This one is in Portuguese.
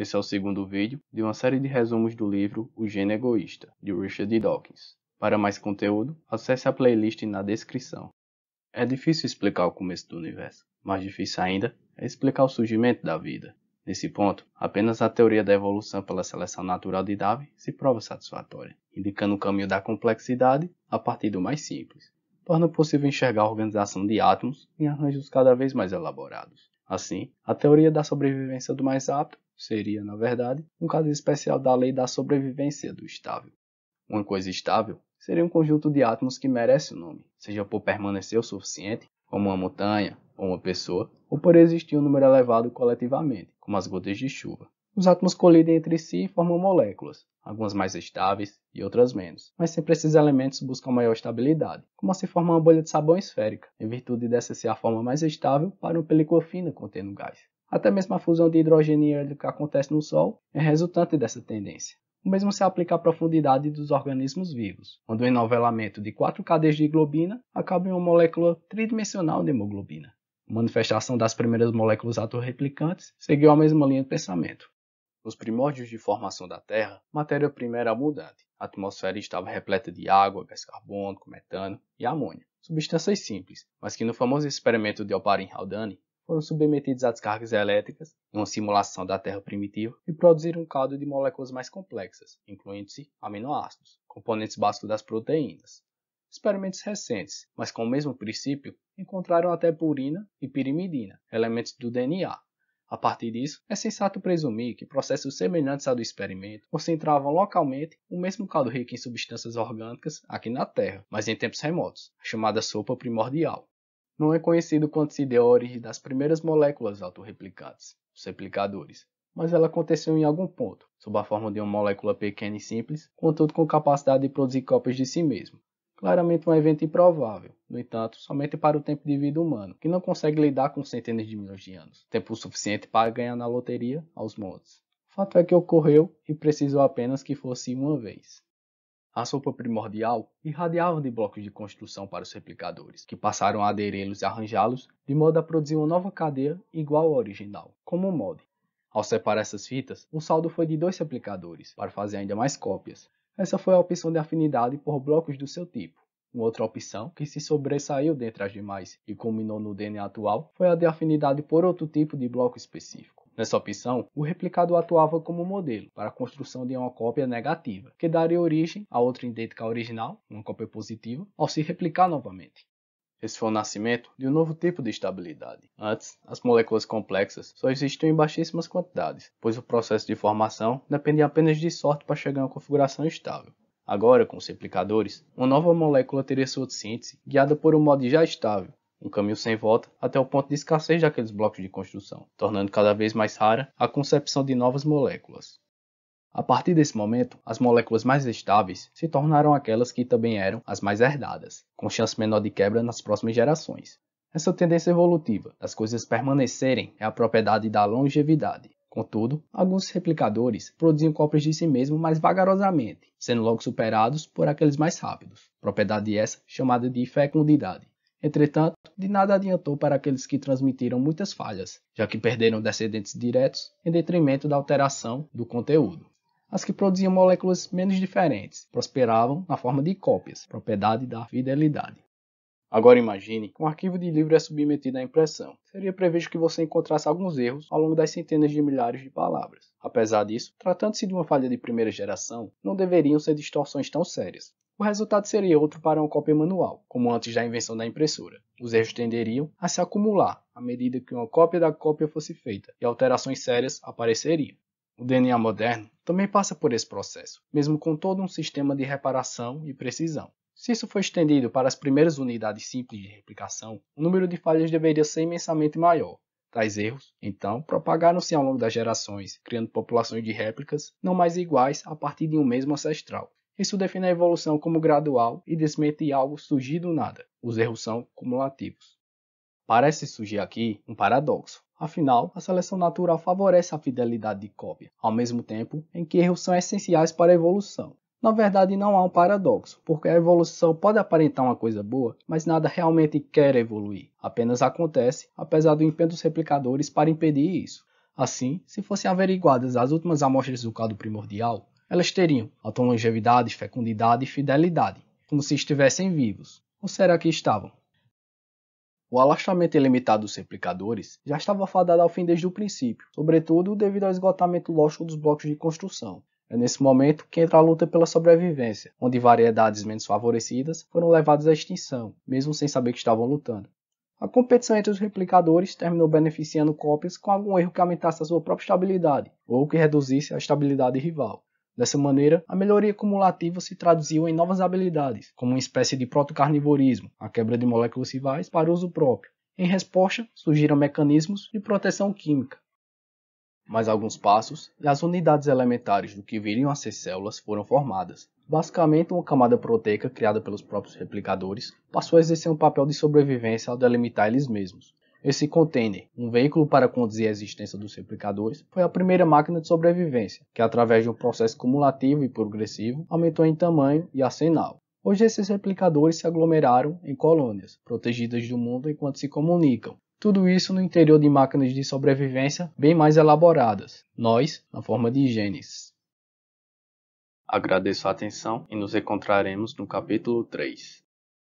Esse é o segundo vídeo de uma série de resumos do livro O Gene Egoísta, de Richard Dawkins. Para mais conteúdo, acesse a playlist na descrição. É difícil explicar o começo do universo, mais difícil ainda é explicar o surgimento da vida. Nesse ponto, apenas a teoria da evolução pela seleção natural de Darwin se prova satisfatória, indicando o caminho da complexidade a partir do mais simples. Torna possível enxergar a organização de átomos em arranjos cada vez mais elaborados. Assim, a teoria da sobrevivência do mais apto seria, na verdade, um caso especial da lei da sobrevivência do estável. Uma coisa estável seria um conjunto de átomos que merece o nome, seja por permanecer o suficiente, como uma montanha ou uma pessoa, ou por existir um número elevado coletivamente, como as gotas de chuva. Os átomos colidem entre si e formam moléculas, algumas mais estáveis e outras menos, mas sempre esses elementos buscam maior estabilidade, como se formar uma bolha de sabão esférica, em virtude dessa ser a forma mais estável para uma película fina contendo gás. Até mesmo a fusão de hidrogênio e hélio que acontece no Sol é resultante dessa tendência. O mesmo se aplica à profundidade dos organismos vivos, quando o enovelamento de quatro cadeias de globina acaba em uma molécula tridimensional de hemoglobina. A manifestação das primeiras moléculas autorreplicantes seguiu a mesma linha de pensamento. Nos primórdios de formação da Terra, matéria-prima era abundante. A atmosfera estava repleta de água, gás carbônico, metano e amônia, substâncias simples, mas que no famoso experimento de Oparin-Haldane foram submetidos a descargas elétricas, numa simulação da Terra primitiva, e produziram um caldo de moléculas mais complexas, incluindo-se aminoácidos, componentes básicos das proteínas. Experimentos recentes, mas com o mesmo princípio, encontraram até purina e pirimidina, elementos do DNA. A partir disso, é sensato presumir que processos semelhantes ao do experimento concentravam localmente o mesmo caldo rico em substâncias orgânicas aqui na Terra, mas em tempos remotos, a chamada sopa primordial não é conhecido quando se deu a origem das primeiras moléculas autorreplicadas, os replicadores, mas ela aconteceu em algum ponto, sob a forma de uma molécula pequena e simples, contudo com capacidade de produzir cópias de si mesmo. Claramente um evento improvável, no entanto, somente para o tempo de vida humano, que não consegue lidar com centenas de milhões de anos, tempo suficiente para ganhar na loteria aos montes. O fato é que ocorreu e precisou apenas que fosse uma vez. A sopa primordial irradiava de blocos de construção para os replicadores, que passaram a aderê-los e arranjá-los de modo a produzir uma nova cadeia igual à original, como um mod. Ao separar essas fitas, o saldo foi de dois replicadores, para fazer ainda mais cópias. Essa foi a opção de afinidade por blocos do seu tipo. Uma outra opção, que se sobressaiu dentre as demais e culminou no DNA atual, foi a de afinidade por outro tipo de bloco específico. Nessa opção, o replicado atuava como modelo para a construção de uma cópia negativa, que daria origem a outra idêntica à original, uma cópia positiva, ao se replicar novamente. Esse foi o nascimento de um novo tipo de estabilidade. Antes, as moléculas complexas só existiam em baixíssimas quantidades, pois o processo de formação dependia apenas de sorte para chegar a uma configuração estável. Agora, com os replicadores, uma nova molécula teria sua síntese guiada por um modo já estável, um caminho sem volta até o ponto de escassez daqueles blocos de construção, tornando cada vez mais rara a concepção de novas moléculas. A partir desse momento, as moléculas mais estáveis se tornaram aquelas que também eram as mais herdadas, com chance menor de quebra nas próximas gerações. Essa tendência evolutiva das coisas permanecerem é a propriedade da longevidade. Contudo, alguns replicadores produziam cópias de si mesmo mais vagarosamente, sendo logo superados por aqueles mais rápidos, propriedade essa chamada de fecundidade. Entretanto, de nada adiantou para aqueles que transmitiram muitas falhas, já que perderam descendentes diretos em detrimento da alteração do conteúdo. As que produziam moléculas menos diferentes prosperavam na forma de cópias, propriedade da fidelidade. Agora imagine que um arquivo de livro é submetido à impressão. Seria previsto que você encontrasse alguns erros ao longo das centenas de milhares de palavras. Apesar disso, tratando-se de uma falha de primeira geração, não deveriam ser distorções tão sérias, o resultado seria outro para uma cópia manual, como antes da invenção da impressora. Os erros tenderiam a se acumular à medida que uma cópia da cópia fosse feita e alterações sérias apareceriam. O DNA moderno também passa por esse processo, mesmo com todo um sistema de reparação e precisão. Se isso for estendido para as primeiras unidades simples de replicação, o número de falhas deveria ser imensamente maior. Tais erros, então, propagaram-se ao longo das gerações, criando populações de réplicas não mais iguais a partir de um mesmo ancestral. Isso define a evolução como gradual e desmente algo surgir do nada. Os erros são cumulativos. Parece surgir aqui um paradoxo. Afinal, a seleção natural favorece a fidelidade de cópia, ao mesmo tempo em que erros são essenciais para a evolução. Na verdade, não há um paradoxo, porque a evolução pode aparentar uma coisa boa, mas nada realmente quer evoluir. Apenas acontece, apesar do empenho dos replicadores para impedir isso. Assim, se fossem averiguadas as últimas amostras do caldo primordial, elas teriam longevidade, fecundidade e fidelidade, como se estivessem vivos. Ou será que estavam? O alastramento ilimitado dos replicadores já estava fadado ao fim desde o princípio, sobretudo devido ao esgotamento lógico dos blocos de construção. É nesse momento que entra a luta pela sobrevivência, onde variedades menos favorecidas foram levadas à extinção, mesmo sem saber que estavam lutando. A competição entre os replicadores terminou beneficiando cópias com algum erro que aumentasse a sua própria estabilidade, ou que reduzisse a estabilidade rival. Dessa maneira, a melhoria cumulativa se traduziu em novas habilidades, como uma espécie de protocarnivorismo, a quebra de moléculas rivais para uso próprio. Em resposta, surgiram mecanismos de proteção química, mais alguns passos e as unidades elementares do que viriam a ser células foram formadas. Basicamente, uma camada proteica criada pelos próprios replicadores passou a exercer um papel de sobrevivência ao delimitar eles mesmos. Esse container, um veículo para conduzir a existência dos replicadores, foi a primeira máquina de sobrevivência, que através de um processo cumulativo e progressivo aumentou em tamanho e arsenal. Hoje esses replicadores se aglomeraram em colônias, protegidas do mundo enquanto se comunicam. Tudo isso no interior de máquinas de sobrevivência bem mais elaboradas, nós na forma de genes. Agradeço a atenção e nos encontraremos no capítulo 3.